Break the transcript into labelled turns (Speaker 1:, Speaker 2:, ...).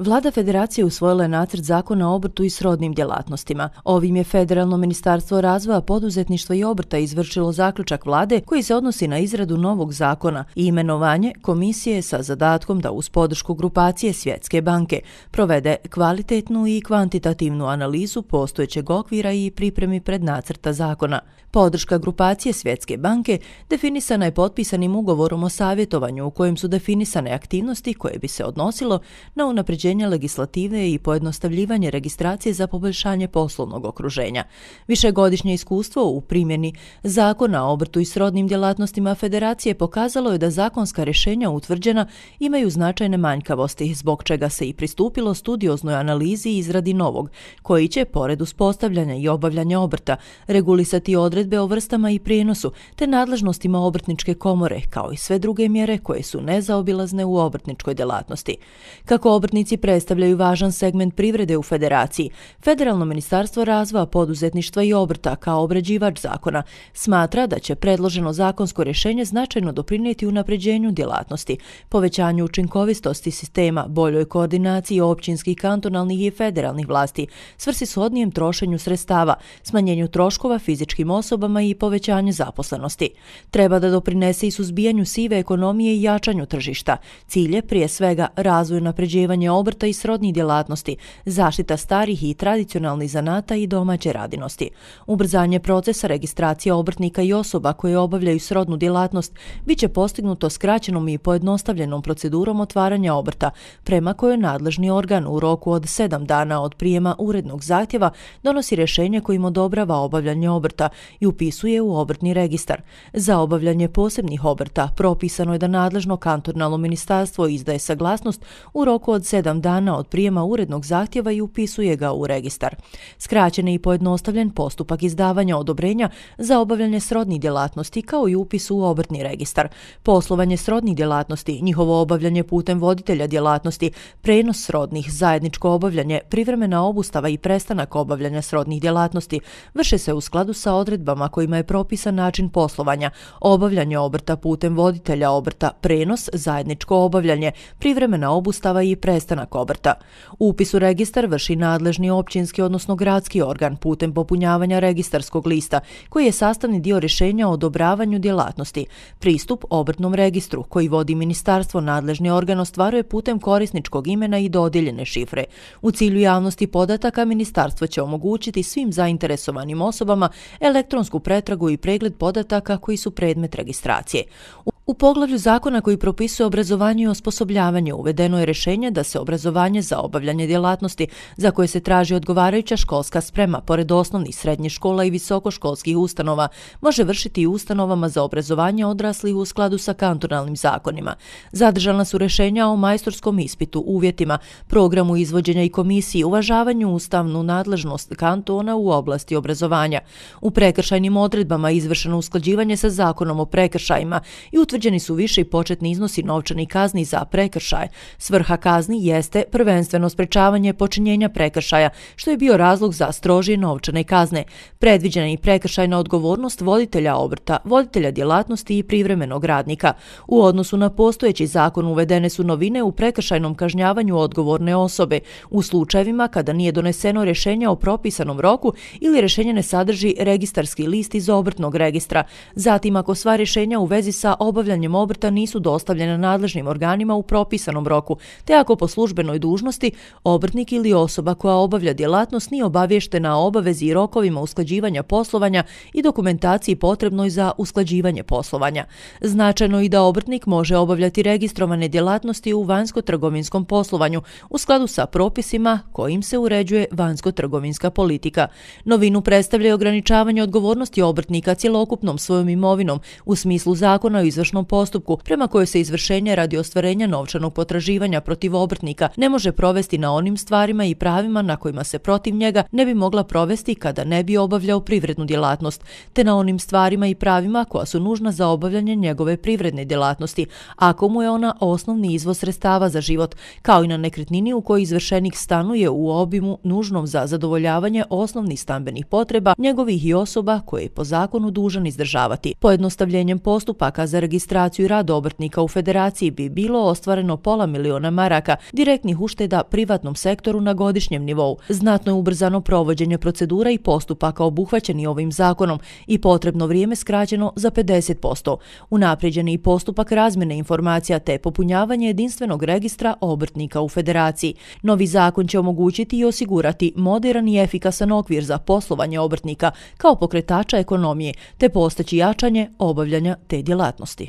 Speaker 1: Vlada Federacije usvojila je nacrt zakona o obrtu i srodnim djelatnostima. Ovim je Federalno ministarstvo razvoja poduzetništva i obrta izvršilo zaključak vlade koji se odnosi na izradu novog zakona i imenovanje komisije sa zadatkom da uz podršku grupacije Svjetske banke provede kvalitetnu i kvantitativnu analizu postojećeg okvira i pripremi pred nacrta zakona. Podrška grupacije Svjetske banke definisana je potpisanim ugovorom o savjetovanju u kojem su definisane aktivnosti koje bi se odnosilo na unapređenje unapređenje legislative i pojednostavljivanje registracije za poboljšanje poslovnog okruženja. Višegodišnje iskustvo u primjeni zakona o obrtu i srodnim djelatnostima federacije pokazalo je da zakonska rješenja utvrđena imaju značajne manjkavosti, zbog čega se i pristupilo studioznoj analizi i izradi novog, koji će, pored uspostavljanja i obavljanja obrta, regulisati odredbe o vrstama i prijenosu, te nadležnostima obrtničke komore, kao i sve druge mjere koje su nezaobilazne u obrtničkoj delatnosti. Kako obrtnici predstavljaju važan segment privrede u federaciji. Federalno ministarstvo razvoja poduzetništva i obrta kao obrađivač zakona smatra da će predloženo zakonsko rješenje značajno doprinijeti u napređenju djelatnosti, povećanju učinkovistosti sistema, boljoj koordinaciji općinskih, kantonalnih i federalnih vlasti, svrsi shodnijem trošenju sredstava, smanjenju troškova fizičkim osobama i povećanju zaposlenosti. Treba da doprinese i suzbijanju sive ekonomije i jačanju tržišta. Cilje prije svega razvoju napređivanja obrta i srodnih djelatnosti, zaštita starih i tradicionalnih zanata i domaće radinosti. Ubrzanje procesa registracije obrtnika i osoba koje obavljaju srodnu djelatnost bit će postignuto skraćenom i pojednostavljenom procedurom otvaranja obrta, prema kojoj nadležni organ u roku od 7 dana od prijema urednog zahtjeva donosi rješenje kojim odobrava obavljanje obrta i upisuje u obrtni registar. Za obavljanje posebnih obrta propisano je da nadležno kantornalno ministarstvo izdaje saglasnost u roku od 7 sedam dana od prijema urednog zahtjeva i upisuje ga u registar. Skraćen je i pojednostavljen postupak izdavanja odobrenja za obavljanje srodnih djelatnosti kao i upis u obrtni registar. Poslovanje srodnih djelatnosti, njihovo obavljanje putem voditelja djelatnosti, prenos srodnih, zajedničko obavljanje, privremena obustava i prestanak obavljanja srodnih djelatnosti vrše se u skladu sa odredbama kojima je propisan način poslovanja, obavljanje obrta putem voditelja obrta, prenos, zajedničko obavljanje, privremena obustava i prestanak opstanak obrta. Upis u registar vrši nadležni općinski, odnosno gradski organ putem popunjavanja registarskog lista, koji je sastavni dio rješenja o odobravanju djelatnosti. Pristup obrtnom registru, koji vodi ministarstvo nadležni organ, ostvaruje putem korisničkog imena i dodjeljene šifre. U cilju javnosti podataka ministarstvo će omogućiti svim zainteresovanim osobama elektronsku pretragu i pregled podataka koji su predmet registracije. U poglavlju zakona koji propisuje obrazovanje i osposobljavanje uvedeno je rešenje da se obrazovanje za obavljanje djelatnosti za koje se traži odgovarajuća školska sprema pored osnovnih srednjih škola i visokoškolskih ustanova može vršiti i ustanovama za obrazovanje odraslih u skladu sa kantonalnim zakonima. Zadržana su rešenja o majstorskom ispitu, uvjetima, programu izvođenja i komisiji, uvažavanju ustavnu nadležnost kantona u oblasti obrazovanja. U prekršajnim odredbama izvršeno usklađivanje sa zakonom o prekršajima i utvr utvrđeni su više i početni iznosi novčanih kazni za prekršaj. Svrha kazni jeste prvenstveno sprečavanje počinjenja prekršaja, što je bio razlog za strožije novčane kazne. Predviđena je i prekršajna odgovornost voditelja obrta, voditelja djelatnosti i privremenog radnika. U odnosu na postojeći zakon uvedene su novine u prekršajnom kažnjavanju odgovorne osobe u slučajevima kada nije doneseno rješenje o propisanom roku ili rješenje ne sadrži registarski list iz obrtnog registra. Zatim, ako sva rješenja u vezi sa obavljanjem obavljanjem obrta nisu dostavljene nadležnim organima u propisanom roku, te ako po službenoj dužnosti obrtnik ili osoba koja obavlja djelatnost nije obavještena o obavezi i rokovima usklađivanja poslovanja i dokumentaciji potrebnoj za usklađivanje poslovanja. Značajno i da obrtnik može obavljati registrovane djelatnosti u vanjsko-trgovinskom poslovanju u skladu sa propisima kojim se uređuje vanjsko-trgovinska politika. Novinu predstavlja i ograničavanje odgovornosti obrtnika cjelokupnom svojom imovinom u smislu zakona o izvršnom parničnom postupku, prema kojoj se izvršenje radi ostvarenja novčanog potraživanja protiv obrtnika ne može provesti na onim stvarima i pravima na kojima se protiv njega ne bi mogla provesti kada ne bi obavljao privrednu djelatnost, te na onim stvarima i pravima koja su nužna za obavljanje njegove privredne djelatnosti, ako mu je ona osnovni izvoz sredstava za život, kao i na nekretnini u kojoj izvršenik stanuje u obimu nužnom za zadovoljavanje osnovnih stambenih potreba njegovih i osoba koje je po zakonu dužan izdržavati. Pojednostavljenjem postupaka za registraciju registraciju i rad obrtnika u federaciji bi bilo ostvareno pola miliona maraka direktnih ušteda privatnom sektoru na godišnjem nivou. Znatno je ubrzano provođenje procedura i postupaka obuhvaćeni ovim zakonom i potrebno vrijeme skraćeno za 50%. Unapređen je i postupak razmjene informacija te popunjavanje jedinstvenog registra obrtnika u federaciji. Novi zakon će omogućiti i osigurati modern i efikasan okvir za poslovanje obrtnika kao pokretača ekonomije te postaći jačanje obavljanja te djelatnosti.